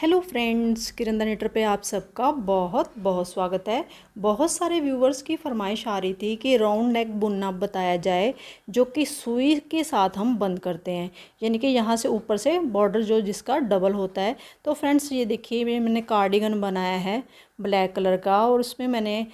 hello friends किरण नेटर पे आप सबका बहुत बहुत स्वागत है बहुत सारे व्यूवर्स की फरमाइश आ रही थी कि राउंड नेक बुनना बताया जाए जो कि सुई के साथ हम बंद करते हैं यानी कि यहाँ से ऊपर से बॉर्डर जो जिसका डबल होता है तो फ्रेंड्स ये देखिए मैंने कार्डिगन बनाया है ब्लैक कलर का और उसमें मैंने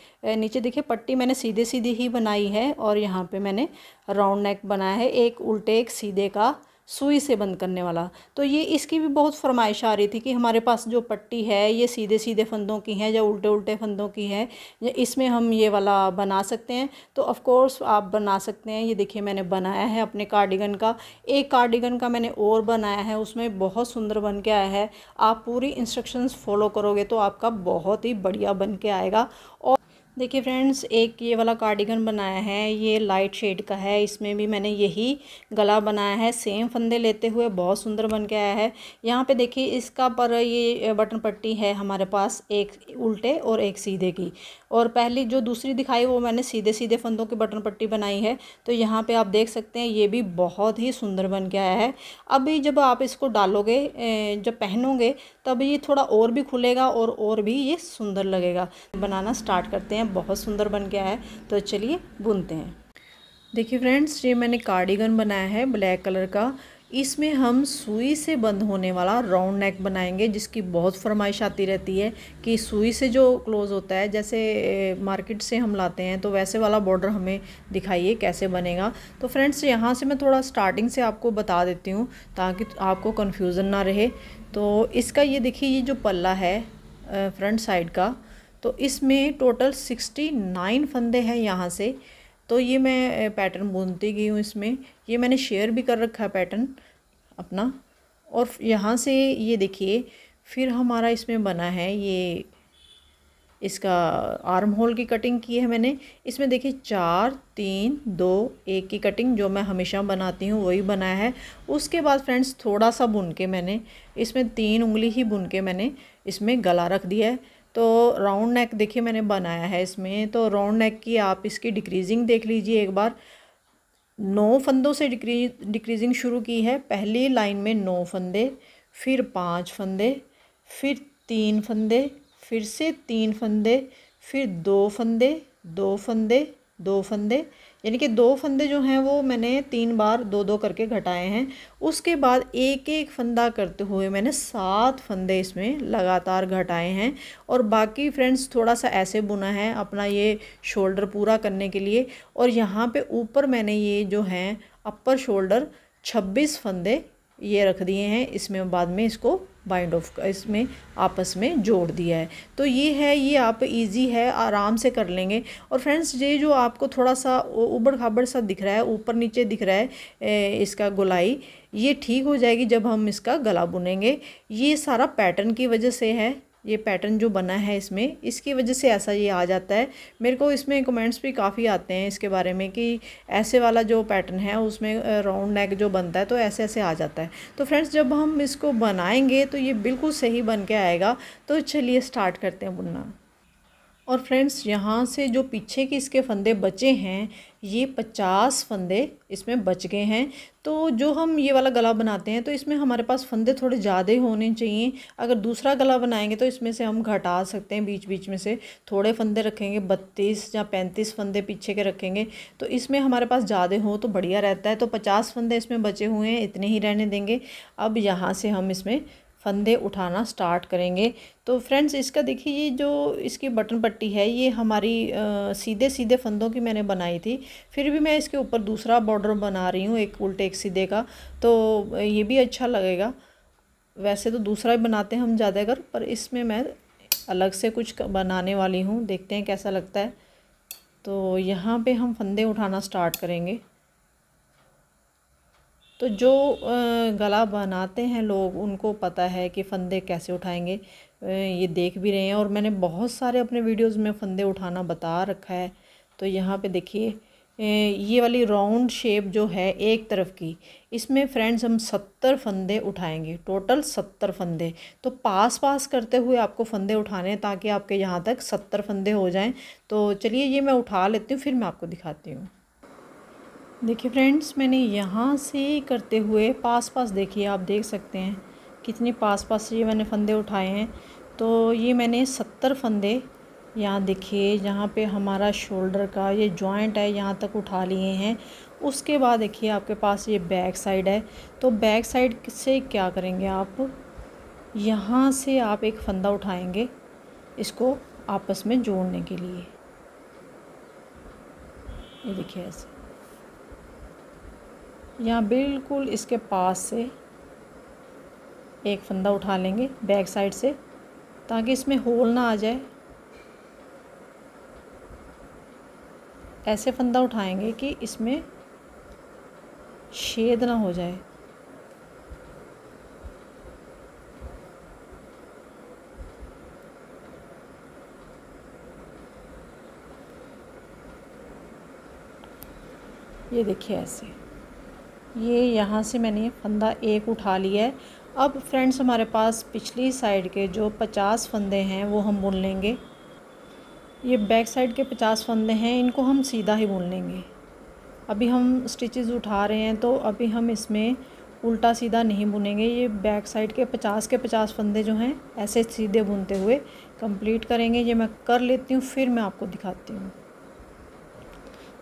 नीचे देखिए पट्टी मैंने सीधे सीधे ही बनाई है और यहाँ पर मैंने राउंड नेक बनाया है एक उल्टे एक सीधे का सुई से बंद करने वाला तो ये इसकी भी बहुत फरमाइश आ रही थी कि हमारे पास जो पट्टी है ये सीधे सीधे फंदों की है या उल्टे उल्टे फंदों की है इसमें हम ये वाला बना सकते हैं तो ऑफ़ आप बना सकते हैं ये देखिए मैंने बनाया है अपने कार्डिगन का एक कार्डिगन का मैंने और बनाया है उसमें बहुत सुंदर बन के आया है आप पूरी इंस्ट्रक्शंस फॉलो करोगे तो आपका बहुत ही बढ़िया बन के आएगा और देखिए फ्रेंड्स एक ये वाला कार्डिगन बनाया है ये लाइट शेड का है इसमें भी मैंने यही गला बनाया है सेम फंदे लेते हुए बहुत सुंदर बन के आया है यहाँ पे देखिए इसका पर ये बटन पट्टी है हमारे पास एक उल्टे और एक सीधे की और पहली जो दूसरी दिखाई वो मैंने सीधे सीधे फंदों की बटन पट्टी बनाई है तो यहाँ पर आप देख सकते हैं ये भी बहुत ही सुंदर बन के आया है अभी जब आप इसको डालोगे जब पहनोगे तब ये थोड़ा और भी खुलेगा और और भी ये सुंदर लगेगा बनाना स्टार्ट करते हैं हैं बहुत सुंदर बन गया है तो चलिए बुनते हैं देखिए फ्रेंड्स ये मैंने कार्डिगन बनाया है ब्लैक कलर का इसमें हम सुई से बंद होने वाला राउंड नेक बनाएंगे जिसकी बहुत फरमाइश आती रहती है कि सुई से जो क्लोज होता है जैसे मार्केट से हम लाते हैं तो वैसे वाला बॉर्डर हमें दिखाइए कैसे बनेगा तो फ्रेंड्स यहाँ से मैं थोड़ा स्टार्टिंग से आपको बता देती हूँ ताकि आपको कन्फ्यूज़न ना रहे तो इसका ये देखिए ये जो पल्ला है फ्रंट साइड का तो इसमें टोटल सिक्सटी नाइन फंदे हैं यहाँ से तो ये मैं पैटर्न बुनती गई हूँ इसमें ये मैंने शेयर भी कर रखा है पैटर्न अपना और यहाँ से ये देखिए फिर हमारा इसमें बना है ये इसका आर्म होल की कटिंग की है मैंने इसमें देखिए चार तीन दो एक की कटिंग जो मैं हमेशा बनाती हूँ वही बनाया है उसके बाद फ्रेंड्स थोड़ा सा बुन के मैंने इसमें तीन उंगली ही बुन के मैंने इसमें गला रख दिया है तो राउंड नेक देखिए मैंने बनाया है इसमें तो राउंड नेक की आप इसकी डिक्रीजिंग देख लीजिए एक बार नौ फंदों से डिक्रीज डिक्रीजिंग शुरू की है पहली लाइन में नौ फंदे फिर पाँच फंदे फिर तीन फंदे फिर से तीन फंदे फिर दो फंदे दो फंदे दो फंदे यानी कि दो फंदे जो हैं वो मैंने तीन बार दो दो करके घटाए हैं उसके बाद एक एक फंदा करते हुए मैंने सात फंदे इसमें लगातार घटाए हैं और बाकी फ्रेंड्स थोड़ा सा ऐसे बुना है अपना ये शोल्डर पूरा करने के लिए और यहाँ पे ऊपर मैंने ये जो हैं अपर शोल्डर छब्बीस फंदे ये रख दिए हैं इसमें बाद में इसको बाइंड ऑफ इसमें आपस में जोड़ दिया है तो ये है ये आप इजी है आराम से कर लेंगे और फ्रेंड्स ये जो आपको थोड़ा सा उबड़ खाबड़ सा दिख रहा है ऊपर नीचे दिख रहा है इसका गुलाई ये ठीक हो जाएगी जब हम इसका गला बुनेंगे ये सारा पैटर्न की वजह से है ये पैटर्न जो बना है इसमें इसकी वजह से ऐसा ये आ जाता है मेरे को इसमें कमेंट्स भी काफ़ी आते हैं इसके बारे में कि ऐसे वाला जो पैटर्न है उसमें राउंड नेक जो बनता है तो ऐसे ऐसे आ जाता है तो फ्रेंड्स जब हम इसको बनाएंगे तो ये बिल्कुल सही बन के आएगा तो चलिए स्टार्ट करते हैं बुनना और फ्रेंड्स यहाँ से जो पीछे के इसके फंदे बचे हैं ये पचास फंदे इसमें बच गए हैं तो जो हम ये वाला गला बनाते हैं तो इसमें हमारे पास फंदे थोड़े ज़्यादा होने चाहिए अगर दूसरा गला बनाएंगे तो इसमें से हम घटा सकते हैं बीच बीच में से थोड़े फंदे रखेंगे बत्तीस या पैंतीस फंदे पीछे के रखेंगे तो इसमें हमारे पास ज़्यादा हों तो बढ़िया रहता है तो पचास फंदे इसमें बचे हुए हैं इतने ही रहने देंगे अब यहाँ से हम इसमें फंदे उठाना स्टार्ट करेंगे तो फ्रेंड्स इसका देखिए ये जो इसकी बटन पट्टी है ये हमारी आ, सीधे सीधे फंदों की मैंने बनाई थी फिर भी मैं इसके ऊपर दूसरा बॉर्डर बना रही हूँ एक उल्टे एक सीधे का तो ये भी अच्छा लगेगा वैसे तो दूसरा ही बनाते हैं हम ज़्यादातर पर इसमें मैं अलग से कुछ बनाने वाली हूँ देखते हैं कैसा लगता है तो यहाँ पर हम फंदे उठाना स्टार्ट करेंगे तो जो गला बनाते हैं लोग उनको पता है कि फंदे कैसे उठाएंगे ये देख भी रहे हैं और मैंने बहुत सारे अपने वीडियोस में फंदे उठाना बता रखा है तो यहाँ पे देखिए ये वाली राउंड शेप जो है एक तरफ की इसमें फ्रेंड्स हम सत्तर फंदे उठाएंगे टोटल सत्तर फंदे तो पास पास करते हुए आपको फंदे उठाने ताकि आपके यहाँ तक सत्तर फंदे हो जाएं तो चलिए ये मैं उठा लेती हूँ फिर मैं आपको दिखाती हूँ देखिए फ्रेंड्स मैंने यहाँ से करते हुए पास पास देखिए आप देख सकते हैं कितने पास पास से ये मैंने फंदे उठाए हैं तो ये मैंने सत्तर फंदे यहाँ देखिए जहाँ पे हमारा शोल्डर का ये जॉइंट है यहाँ तक उठा लिए हैं उसके बाद देखिए आपके पास ये बैक साइड है तो बैक साइड से क्या करेंगे आप यहाँ से आप एक फंदा उठाएंगे इसको आपस में जोड़ने के लिए ये देखिए ऐसे यहाँ बिल्कुल इसके पास से एक फंदा उठा लेंगे बैक साइड से ताकि इसमें होल ना आ जाए ऐसे फंदा उठाएंगे कि इसमें शेद ना हो जाए ये देखिए ऐसे ये यहाँ से मैंने फंदा एक उठा लिया है अब फ्रेंड्स हमारे पास पिछली साइड के जो पचास फंदे हैं वो हम बुन लेंगे ये बैक साइड के पचास फंदे हैं इनको हम सीधा ही बुन लेंगे अभी हम स्टिचेस उठा रहे हैं तो अभी हम इसमें उल्टा सीधा नहीं बुनेंगे ये बैक साइड के पचास के पचास फंदे जो हैं ऐसे सीधे बुनते हुए कंप्लीट करेंगे ये मैं कर लेती हूँ फिर मैं आपको दिखाती हूँ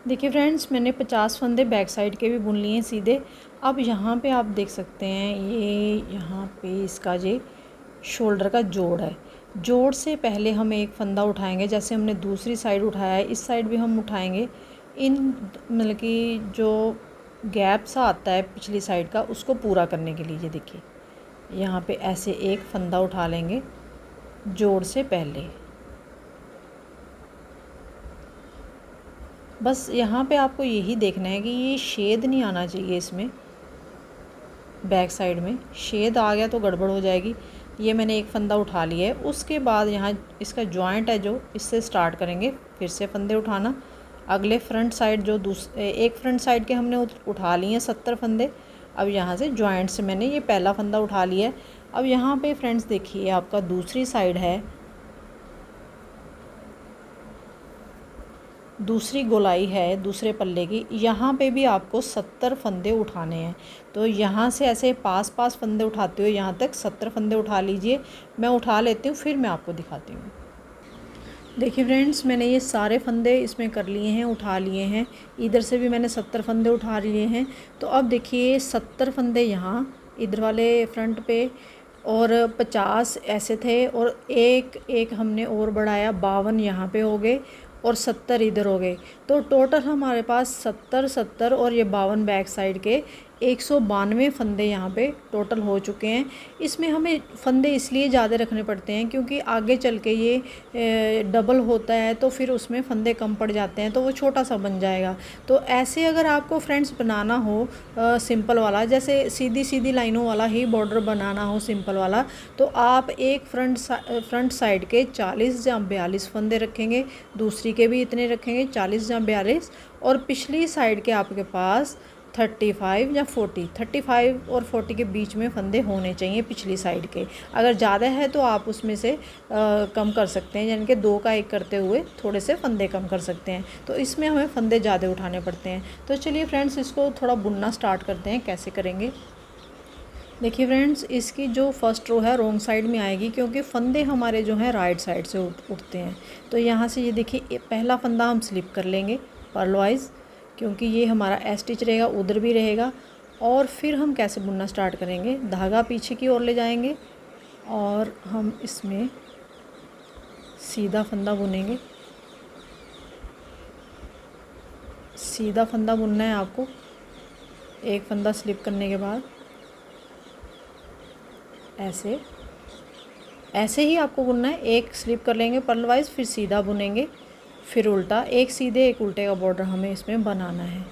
देखिए फ्रेंड्स मैंने पचास फंदे बैक साइड के भी बुन लिए हैं सीधे अब यहाँ पे आप देख सकते हैं ये यहाँ पे इसका ये शोल्डर का जोड़ है जोड़ से पहले हम एक फंदा उठाएंगे जैसे हमने दूसरी साइड उठाया है इस साइड भी हम उठाएंगे इन मतलब कि जो गैप सा आता है पिछली साइड का उसको पूरा करने के लिए ये देखिए यहाँ पर ऐसे एक फंदा उठा लेंगे जोड़ से पहले बस यहाँ पे आपको यही देखना है कि ये शेद नहीं आना चाहिए इसमें बैक साइड में शेद आ गया तो गड़बड़ हो जाएगी ये मैंने एक फंदा उठा लिया है उसके बाद यहाँ इसका जॉइंट है जो इससे स्टार्ट करेंगे फिर से फंदे उठाना अगले फ्रंट साइड जो दूस एक फ्रंट साइड के हमने उठा लिए हैं सत्तर फंदे अब यहाँ से जॉइंट से मैंने ये पहला फंदा उठा लिया है अब यहाँ पे फ्रेंड्स देखिए आपका दूसरी साइड है दूसरी गोलाई है दूसरे पल्ले की यहाँ पे भी आपको सत्तर फंदे उठाने हैं तो यहाँ से ऐसे पास पास फंदे उठाते हुए यहाँ तक सत्तर फंदे उठा लीजिए मैं उठा लेती हूँ फिर मैं आपको दिखाती हूँ देखिए फ्रेंड्स मैंने ये सारे फंदे इसमें कर लिए हैं उठा लिए हैं इधर से भी मैंने सत्तर फंदे उठा लिए हैं तो अब देखिए सत्तर फंदे यहाँ इधर वाले फ्रंट पे और पचास ऐसे थे और एक एक हमने और बढ़ाया बावन यहाँ पे हो गए और सत्तर इधर हो गए तो टोटल हमारे पास सत्तर सत्तर और ये बावन बैक साइड के एक सौ बानवे फंदे यहाँ पे टोटल हो चुके हैं इसमें हमें फंदे इसलिए ज़्यादा रखने पड़ते हैं क्योंकि आगे चल के ये डबल होता है तो फिर उसमें फंदे कम पड़ जाते हैं तो वो छोटा सा बन जाएगा तो ऐसे अगर आपको फ्रेंड्स बनाना हो आ, सिंपल वाला जैसे सीधी सीधी लाइनों वाला ही बॉर्डर बनाना हो सिंपल वाला तो आप एक फ्रंट सा, फ्रंट साइड के चालीस या बयालीस फंदे रखेंगे दूसरी के भी इतने रखेंगे चालीस या बयालीस और पिछली साइड के आपके पास थर्टी फाइव या फोर्टी थर्टी फाइव और फोर्टी के बीच में फंदे होने चाहिए पिछली साइड के अगर ज़्यादा है तो आप उसमें से आ, कम कर सकते हैं यानी कि दो का एक करते हुए थोड़े से फंदे कम कर सकते हैं तो इसमें हमें फंदे ज़्यादा उठाने पड़ते हैं तो चलिए फ्रेंड्स इसको थोड़ा बुनना स्टार्ट करते हैं कैसे करेंगे देखिए फ्रेंड्स इसकी जो फर्स्ट रो है रोंग साइड में आएगी क्योंकि फंदे हमारे जो हैं राइट साइड से उठते हैं तो यहाँ से ये देखिए पहला फंदा हम स्लिप कर लेंगे पर्लवाइज़ क्योंकि ये हमारा एस स्टिच रहेगा उधर भी रहेगा और फिर हम कैसे बुनना स्टार्ट करेंगे धागा पीछे की ओर ले जाएंगे और हम इसमें सीधा फंदा बुनेंगे सीधा फंदा बुनना है आपको एक फंदा स्लिप करने के बाद ऐसे ऐसे ही आपको बुनना है एक स्लिप कर लेंगे पर्ल वाइज फिर सीधा बुनेंगे फिर उल्टा एक सीधे एक उल्टे का बॉर्डर हमें इसमें बनाना है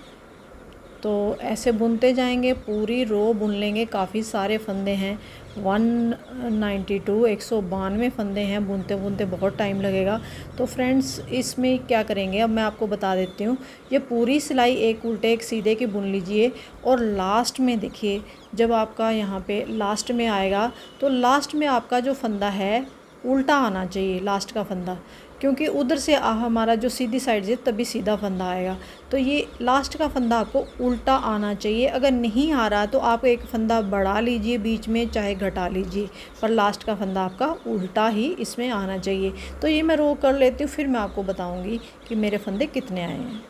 तो ऐसे बुनते जाएंगे पूरी रो बुन लेंगे काफ़ी सारे फंदे हैं 192 एक सौ बानवे फंदे हैं बुनते बुनते बहुत टाइम लगेगा तो फ्रेंड्स इसमें क्या करेंगे अब मैं आपको बता देती हूँ ये पूरी सिलाई एक उल्टे एक सीधे की बुन लीजिए और लास्ट में देखिए जब आपका यहाँ पे लास्ट में आएगा तो लास्ट में आपका जो फंदा है उल्टा आना चाहिए लास्ट का फंदा क्योंकि उधर से हमारा जो सीधी साइड से तभी सीधा फंदा आएगा तो ये लास्ट का फंदा आपको उल्टा आना चाहिए अगर नहीं आ रहा तो आप एक फंदा बढ़ा लीजिए बीच में चाहे घटा लीजिए पर लास्ट का फंदा आपका उल्टा ही इसमें आना चाहिए तो ये मैं रो कर लेती हूँ फिर मैं आपको बताऊँगी कि मेरे फंदे कितने आए हैं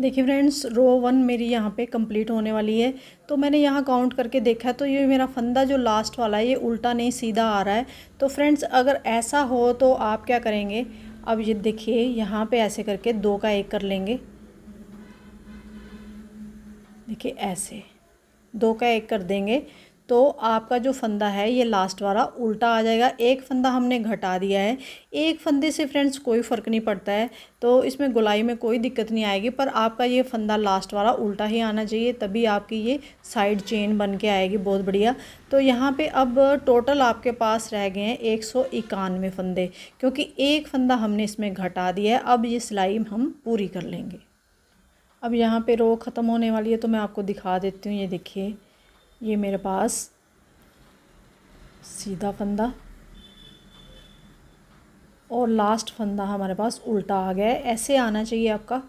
देखिए फ्रेंड्स रो वन मेरी यहाँ पे कंप्लीट होने वाली है तो मैंने यहाँ काउंट करके देखा है तो ये मेरा फंदा जो लास्ट वाला है ये उल्टा नहीं सीधा आ रहा है तो फ्रेंड्स अगर ऐसा हो तो आप क्या करेंगे अब ये देखिए यहाँ पे ऐसे करके दो का एक कर लेंगे देखिए ऐसे दो का एक कर देंगे तो आपका जो फंदा है ये लास्ट वाला उल्टा आ जाएगा एक फंदा हमने घटा दिया है एक फंदे से फ्रेंड्स कोई फ़र्क नहीं पड़ता है तो इसमें गुलाई में कोई दिक्कत नहीं आएगी पर आपका ये फंदा लास्ट वाला उल्टा ही आना चाहिए तभी आपकी ये साइड चेन बन के आएगी बहुत बढ़िया तो यहाँ पे अब टोटल आपके पास रह गए हैं एक सौ इक्यानवे फंदे क्योंकि एक फंदा हमने इसमें घटा दिया है अब ये सिलाई हम पूरी कर लेंगे अब यहाँ पर रो ख़त्म होने वाली है तो मैं आपको दिखा देती हूँ ये देखिए ये मेरे पास सीधा फंदा और लास्ट फंदा हमारे पास उल्टा आ गया है ऐसे आना चाहिए आपका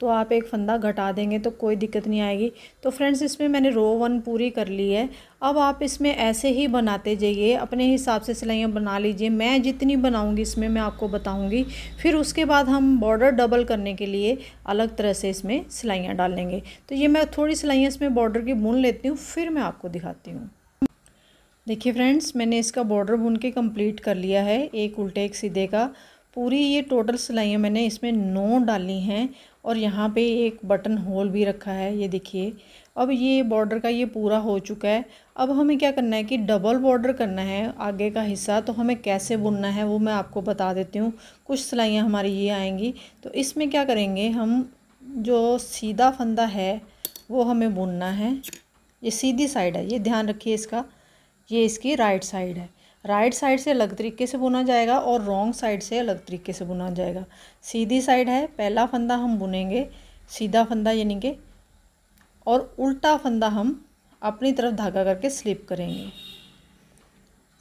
तो आप एक फंदा घटा देंगे तो कोई दिक्कत नहीं आएगी तो फ्रेंड्स इसमें मैंने रो वन पूरी कर ली है अब आप इसमें ऐसे ही बनाते जाइए अपने हिसाब से सिलाइयाँ बना लीजिए मैं जितनी बनाऊँगी इसमें मैं आपको बताऊँगी फिर उसके बाद हम बॉर्डर डबल करने के लिए अलग तरह से इसमें सिलाइयाँ डाल लेंगे तो ये मैं थोड़ी सिलाइयाँ इसमें बॉर्डर की बुन लेती हूँ फिर मैं आपको दिखाती हूँ देखिए फ्रेंड्स मैंने इसका बॉर्डर बुन के कम्प्लीट कर लिया है एक उल्टे एक सीधे का पूरी ये टोटल सिलाइयाँ मैंने इसमें नौ डाली हैं और यहाँ पे एक बटन होल भी रखा है ये देखिए अब ये बॉर्डर का ये पूरा हो चुका है अब हमें क्या करना है कि डबल बॉर्डर करना है आगे का हिस्सा तो हमें कैसे बुनना है वो मैं आपको बता देती हूँ कुछ सिलाइयाँ हमारी ये आएंगी तो इसमें क्या करेंगे हम जो सीधा फंदा है वो हमें बुनना है ये सीधी साइड है ये ध्यान रखिए इसका ये इसकी राइट साइड है राइट साइड से अलग तरीके से बुना जाएगा और रॉन्ग साइड से अलग तरीके से बुना जाएगा सीधी साइड है पहला फंदा हम बुनेंगे सीधा फंदा यानी कि और उल्टा फंदा हम अपनी तरफ धागा करके स्लिप करेंगे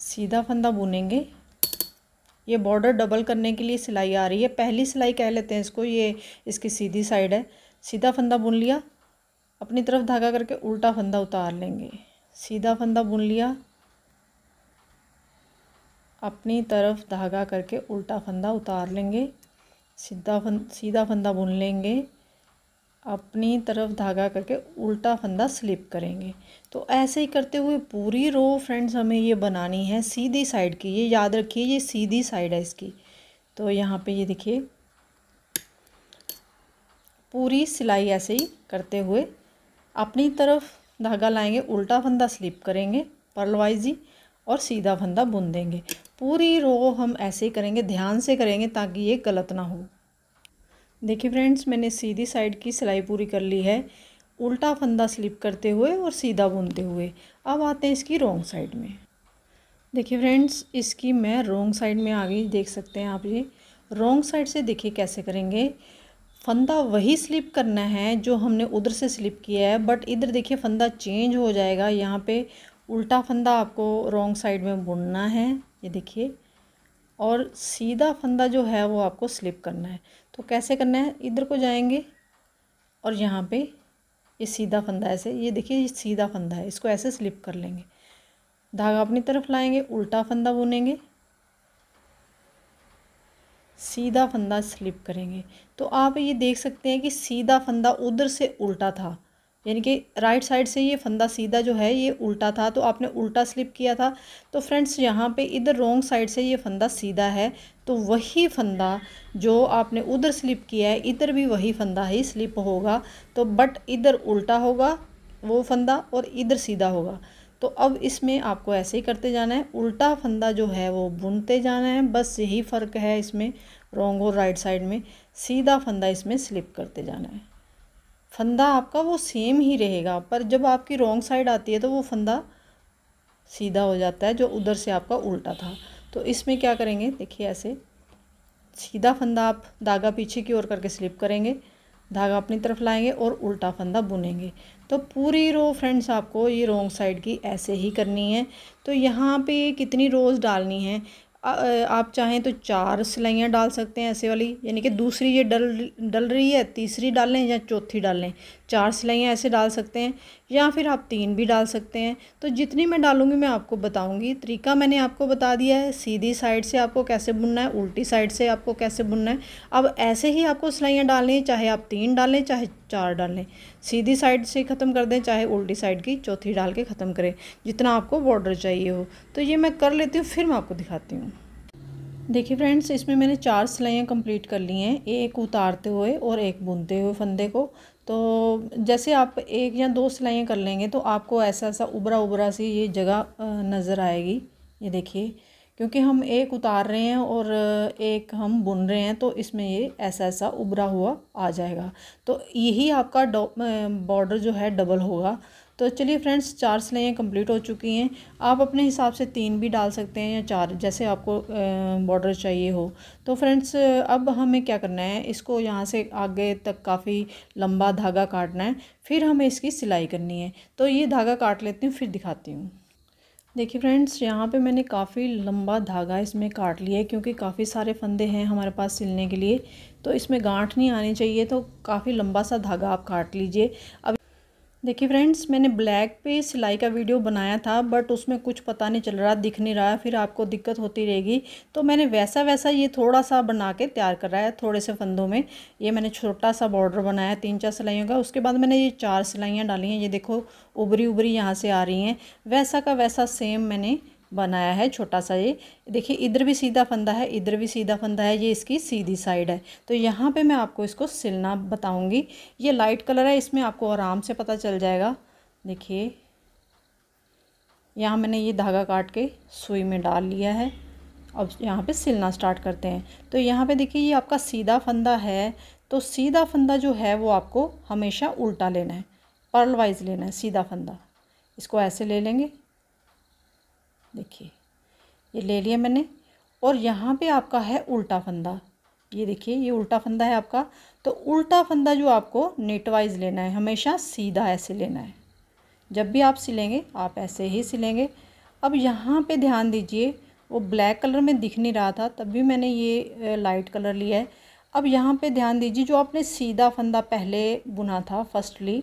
सीधा फंदा बुनेंगे ये बॉर्डर डबल करने के लिए सिलाई आ रही है पहली सिलाई कह लेते हैं इसको ये इसकी सीधी साइड है सीधा फंदा बुन लिया अपनी तरफ धागा करके उल्टा फंदा उतार लेंगे सीधा फंदा बुन लिया अपनी तरफ धागा करके उल्टा फंदा उतार लेंगे सीधा फं सीधा फंदा बुन लेंगे अपनी तरफ धागा करके उल्टा फंदा स्लिप करेंगे तो ऐसे ही करते हुए पूरी रो फ्रेंड्स हमें ये बनानी है सीधी साइड की ये याद रखिए ये सीधी साइड है इसकी तो यहाँ पे ये देखिए पूरी सिलाई ऐसे ही करते हुए अपनी तरफ धागा लाएंगे उल्टा फंदा स्लिप करेंगे ही और सीधा फंदा बुन देंगे पूरी रो हम ऐसे ही करेंगे ध्यान से करेंगे ताकि ये गलत ना हो देखिए फ्रेंड्स मैंने सीधी साइड की सिलाई पूरी कर ली है उल्टा फंदा स्लिप करते हुए और सीधा बुनते हुए अब आते हैं इसकी रोंग साइड में देखिए फ्रेंड्स इसकी मैं रोंग साइड में आ गई देख सकते हैं आप ये रोंग साइड से देखिए कैसे करेंगे फंदा वही स्लिप करना है जो हमने उधर से स्लिप किया है बट इधर देखिए फंदा चेंज हो जाएगा यहाँ पे उल्टा फंदा आपको रॉन्ग साइड में बुनना है ये देखिए और सीधा फंदा जो है वो आपको स्लिप करना है तो कैसे करना है इधर को जाएंगे और यहाँ पे ये सीधा फंदा ऐसे ये देखिए ये सीधा फंदा है इसको ऐसे स्लिप कर लेंगे धागा अपनी तरफ लाएंगे उल्टा फंदा बुनेंगे सीधा फंदा स्लिप करेंगे तो आप ये देख सकते हैं कि सीधा फंदा उधर से उल्टा था यानी कि राइट साइड से ये फंदा सीधा जो है ये उल्टा था तो आपने उल्टा स्लिप किया था तो फ्रेंड्स यहाँ पे इधर रोंग साइड से ये फंदा सीधा है तो वही फंदा जो आपने उधर स्लिप किया है इधर भी वही फंदा ही स्लिप होगा तो बट इधर उल्टा होगा वो फंदा और इधर सीधा होगा तो अब इसमें आपको ऐसे ही करते जाना है उल्टा फंदा जो है वो बुनते जाना है बस यही फ़र्क है इसमें रोंग और राइट साइड में सीधा फंदा इसमें स्लिप करते जाना है फंदा आपका वो सेम ही रहेगा पर जब आपकी रॉन्ग साइड आती है तो वो फंदा सीधा हो जाता है जो उधर से आपका उल्टा था तो इसमें क्या करेंगे देखिए ऐसे सीधा फंदा आप धागा पीछे की ओर करके स्लिप करेंगे धागा अपनी तरफ लाएंगे और उल्टा फंदा बुनेंगे तो पूरी रो फ्रेंड्स आपको ये रोंग साइड की ऐसे ही करनी है तो यहाँ पे कितनी रोज़ डालनी है आप चाहें तो चार सिलाइयाँ डाल सकते हैं ऐसे वाली यानी कि दूसरी ये डल डल रही है तीसरी डालें या चौथी डालें चार सिलाइयाँ ऐसे डाल सकते हैं या फिर आप तीन भी डाल सकते हैं तो जितनी मैं डालूँगी मैं आपको बताऊंगी तरीका मैंने आपको बता दिया है सीधी साइड से आपको कैसे बुनना है उल्टी साइड से आपको कैसे बुनना है अब ऐसे ही आपको सिलाइयाँ डालनी है चाहे आप तीन डालें चाहे चार डालें सीधी साइड से ख़त्म कर दें चाहे उल्टी साइड की चौथी डाल के ख़त्म करें जितना आपको बॉर्डर चाहिए हो तो ये मैं कर लेती हूँ फिर मैं आपको दिखाती हूँ देखिए फ्रेंड्स इसमें मैंने चार सिलाइयाँ कंप्लीट कर ली हैं एक उतारते हुए और एक बुनते हुए फंदे को तो जैसे आप एक या दो सिलाइयाँ कर लेंगे तो आपको ऐसा ऐसा उबरा उबरा सी ये जगह नज़र आएगी ये देखिए क्योंकि हम एक उतार रहे हैं और एक हम बुन रहे हैं तो इसमें ये ऐसा ऐसा उबरा हुआ आ जाएगा तो यही आपका बॉर्डर जो है डबल होगा तो चलिए फ्रेंड्स चार सिलाइयाँ कंप्लीट हो चुकी हैं आप अपने हिसाब से तीन भी डाल सकते हैं या चार जैसे आपको बॉर्डर चाहिए हो तो फ्रेंड्स अब हमें क्या करना है इसको यहाँ से आगे तक काफ़ी लंबा धागा काटना है फिर हमें इसकी सिलाई करनी है तो ये धागा काट लेती हूँ फिर दिखाती हूँ देखिए फ्रेंड्स यहाँ पे मैंने काफ़ी लंबा धागा इसमें काट लिया है क्योंकि काफ़ी सारे फंदे हैं हमारे पास सिलने के लिए तो इसमें गांठ नहीं आनी चाहिए तो काफ़ी लंबा सा धागा आप काट लीजिए अब देखिए फ्रेंड्स मैंने ब्लैक पे सिलाई का वीडियो बनाया था बट उसमें कुछ पता नहीं चल रहा दिख नहीं रहा फिर आपको दिक्कत होती रहेगी तो मैंने वैसा वैसा ये थोड़ा सा बना के तैयार कर रहा है थोड़े से फंदों में ये मैंने छोटा सा बॉर्डर बनाया तीन चार सिलाइयों का उसके बाद मैंने ये चार सिलाइयाँ डाली हैं ये देखो उभरी उभरी यहाँ से आ रही हैं वैसा का वैसा सेम मैंने बनाया है छोटा सा ये देखिए इधर भी सीधा फंदा है इधर भी सीधा फंदा है ये इसकी सीधी साइड है तो यहाँ पे मैं आपको इसको सिलना बताऊँगी ये लाइट कलर है इसमें आपको आराम से पता चल जाएगा देखिए यहाँ मैंने ये धागा काट के सुई में डाल लिया है अब यहाँ पे सिलना स्टार्ट करते हैं तो यहाँ पे देखिए ये आपका सीधा फंदा है तो सीधा फंदा जो है वो आपको हमेशा उल्टा लेना है पर्ल वाइज लेना है सीधा फंदा इसको ऐसे ले लेंगे देखिए ये ले लिया मैंने और यहाँ पे आपका है उल्टा फंदा ये देखिए ये उल्टा फंदा है आपका तो उल्टा फंदा जो आपको नेट वाइज लेना है हमेशा सीधा ऐसे लेना है जब भी आप सिलेंगे आप ऐसे ही सिलेंगे अब यहाँ पे ध्यान दीजिए वो ब्लैक कलर में दिख नहीं रहा था तब भी मैंने ये लाइट कलर लिया है अब यहाँ पे ध्यान दीजिए जो आपने सीधा फंदा पहले बुना था फर्स्टली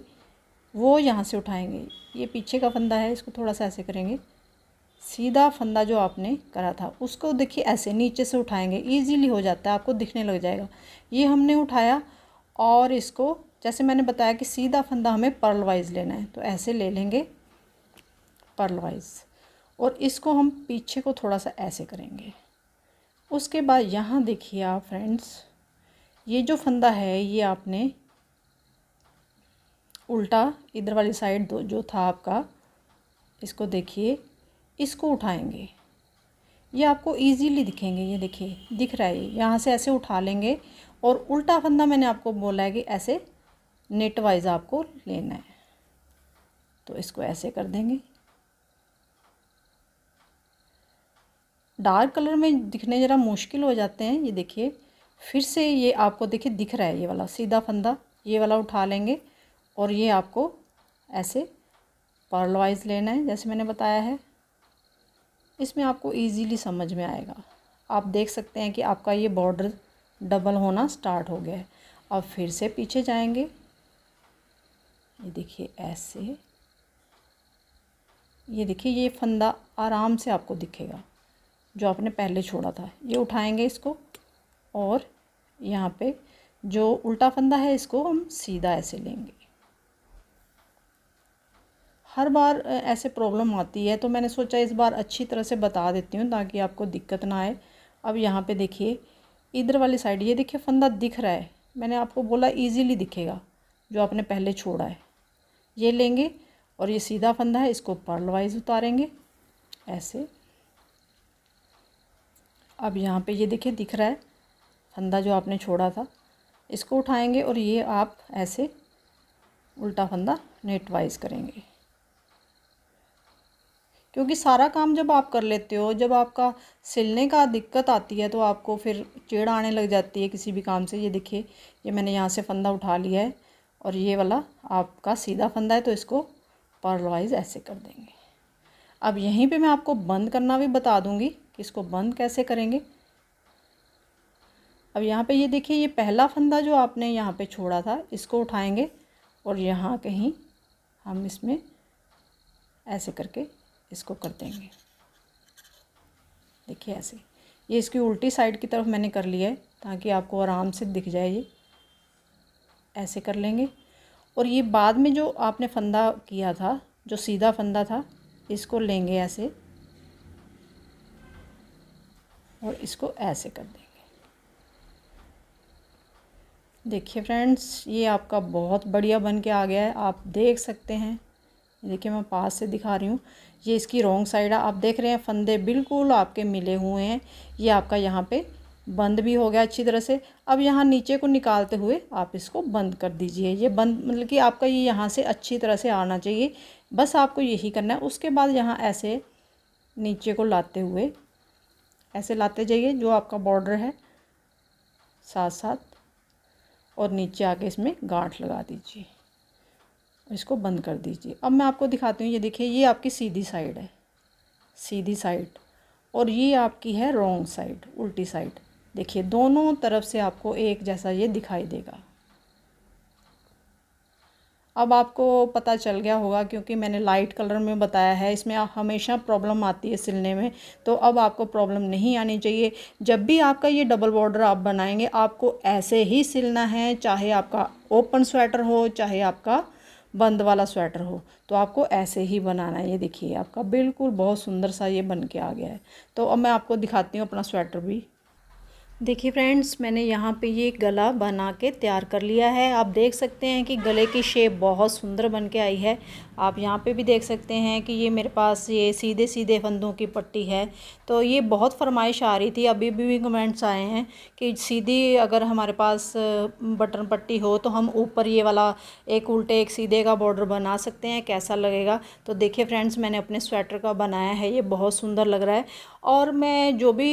वो यहाँ से उठाएंगे ये पीछे का फंदा है इसको थोड़ा सा ऐसे करेंगे सीधा फंदा जो आपने करा था उसको देखिए ऐसे नीचे से उठाएंगे ईजीली हो जाता है आपको दिखने लग जाएगा ये हमने उठाया और इसको जैसे मैंने बताया कि सीधा फंदा हमें पर्ल वाइज लेना है तो ऐसे ले लेंगे पर्ल वाइज और इसको हम पीछे को थोड़ा सा ऐसे करेंगे उसके बाद यहाँ देखिए आप फ्रेंड्स ये जो फंदा है ये आपने उल्टा इधर वाली साइड जो था आपका इसको देखिए इसको उठाएंगे ये आपको इजीली दिखेंगे ये देखिए दिख रहा है ये यहाँ से ऐसे उठा लेंगे और उल्टा फंदा मैंने आपको बोला है कि ऐसे नेट वाइज आपको लेना है तो इसको ऐसे कर देंगे डार्क कलर में दिखने ज़रा मुश्किल हो जाते हैं ये देखिए फिर से ये आपको देखिए दिख रहा है ये वाला सीधा फंदा ये वाला उठा लेंगे और ये आपको ऐसे पर्ल वाइज लेना है जैसे मैंने बताया है इसमें आपको ईजीली समझ में आएगा आप देख सकते हैं कि आपका ये बॉर्डर डबल होना स्टार्ट हो गया है अब फिर से पीछे जाएंगे ये देखिए ऐसे ये देखिए ये फंदा आराम से आपको दिखेगा जो आपने पहले छोड़ा था ये उठाएंगे इसको और यहाँ पे जो उल्टा फंदा है इसको हम सीधा ऐसे लेंगे हर बार ऐसे प्रॉब्लम आती है तो मैंने सोचा इस बार अच्छी तरह से बता देती हूँ ताकि आपको दिक्कत ना आए अब यहाँ पे देखिए इधर वाली साइड ये देखिए फंदा दिख रहा है मैंने आपको बोला इजीली दिखेगा जो आपने पहले छोड़ा है ये लेंगे और ये सीधा फंदा है इसको पर्ल वाइज उतारेंगे ऐसे अब यहाँ पर ये देखिए दिख रहा है फंदा जो आपने छोड़ा था इसको उठाएँगे और ये आप ऐसे उल्टा फंदा नेट वाइज करेंगे क्योंकि सारा काम जब आप कर लेते हो जब आपका सिलने का दिक्कत आती है तो आपको फिर चेड़ आने लग जाती है किसी भी काम से ये देखिए ये मैंने यहाँ से फंदा उठा लिया है और ये वाला आपका सीधा फंदा है तो इसको पारवाइज ऐसे कर देंगे अब यहीं पे मैं आपको बंद करना भी बता दूंगी कि इसको बंद कैसे करेंगे अब यहाँ पे ये देखिए ये पहला फंदा जो आपने यहाँ पे छोड़ा था इसको उठाएंगे और यहाँ कहीं हम इसमें ऐसे करके इसको कर देंगे देखिए ऐसे ये इसकी उल्टी साइड की तरफ मैंने कर लिया है ताकि आपको आराम से दिख जाए ये ऐसे कर लेंगे और ये बाद में जो आपने फंदा किया था जो सीधा फंदा था इसको लेंगे ऐसे और इसको ऐसे कर देंगे देखिए फ्रेंड्स ये आपका बहुत बढ़िया बन के आ गया है आप देख सकते हैं देखिए मैं पास से दिखा रही हूँ ये इसकी रॉन्ग साइड है आप देख रहे हैं फंदे बिल्कुल आपके मिले हुए हैं ये आपका यहाँ पे बंद भी हो गया अच्छी तरह से अब यहाँ नीचे को निकालते हुए आप इसको बंद कर दीजिए ये बंद मतलब कि आपका ये यहाँ से अच्छी तरह से आना चाहिए बस आपको यही करना है उसके बाद यहाँ ऐसे नीचे को लाते हुए ऐसे लाते जाइए जो आपका बॉर्डर है साथ साथ और नीचे आके इसमें गांठ लगा दीजिए इसको बंद कर दीजिए अब मैं आपको दिखाती हूँ ये देखिए ये आपकी सीधी साइड है सीधी साइड और ये आपकी है रॉन्ग साइड उल्टी साइड देखिए दोनों तरफ से आपको एक जैसा ये दिखाई देगा अब आपको पता चल गया होगा क्योंकि मैंने लाइट कलर में बताया है इसमें हमेशा प्रॉब्लम आती है सिलने में तो अब आपको प्रॉब्लम नहीं आनी चाहिए जब भी आपका ये डबल बॉर्डर आप बनाएंगे आपको ऐसे ही सिलना है चाहे आपका ओपन स्वेटर हो चाहे आपका बंद वाला स्वेटर हो तो आपको ऐसे ही बनाना है ये देखिए आपका बिल्कुल बहुत सुंदर सा ये बन के आ गया है तो अब मैं आपको दिखाती हूँ अपना स्वेटर भी देखिए फ्रेंड्स मैंने यहाँ पे ये गला बना के तैयार कर लिया है आप देख सकते हैं कि गले की शेप बहुत सुंदर बन के आई है आप यहाँ पे भी देख सकते हैं कि ये मेरे पास ये सीधे सीधे फंदों की पट्टी है तो ये बहुत फरमाइश आ रही थी अभी भी कमेंट्स आए हैं कि सीधी अगर हमारे पास बटन पट्टी हो तो हम ऊपर ये वाला एक उल्टे एक सीधे का बॉर्डर बना सकते हैं कैसा लगेगा तो देखिए फ्रेंड्स मैंने अपने स्वेटर का बनाया है ये बहुत सुंदर लग रहा है और मैं जो भी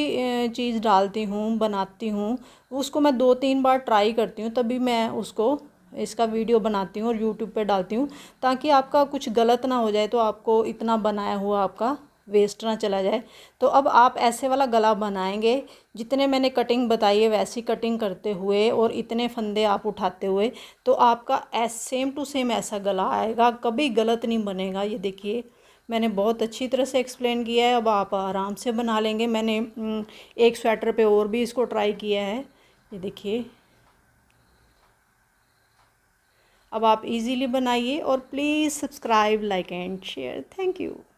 चीज़ डालती हूँ बनाती हूँ उसको मैं दो तीन बार ट्राई करती हूँ तभी मैं उसको इसका वीडियो बनाती हूँ और यूट्यूब पे डालती हूँ ताकि आपका कुछ गलत ना हो जाए तो आपको इतना बनाया हुआ आपका वेस्ट ना चला जाए तो अब आप ऐसे वाला गला बनाएंगे जितने मैंने कटिंग बताई है वैसी कटिंग करते हुए और इतने फंदे आप उठाते हुए तो आपका ऐस सेम टू सेम ऐसा गला आएगा कभी गलत नहीं बनेगा ये देखिए मैंने बहुत अच्छी तरह से एक्सप्लेन किया है अब आप आराम से बना लेंगे मैंने एक स्वेटर पे और भी इसको ट्राई किया है ये देखिए अब आप इजीली बनाइए और please subscribe like and share thank you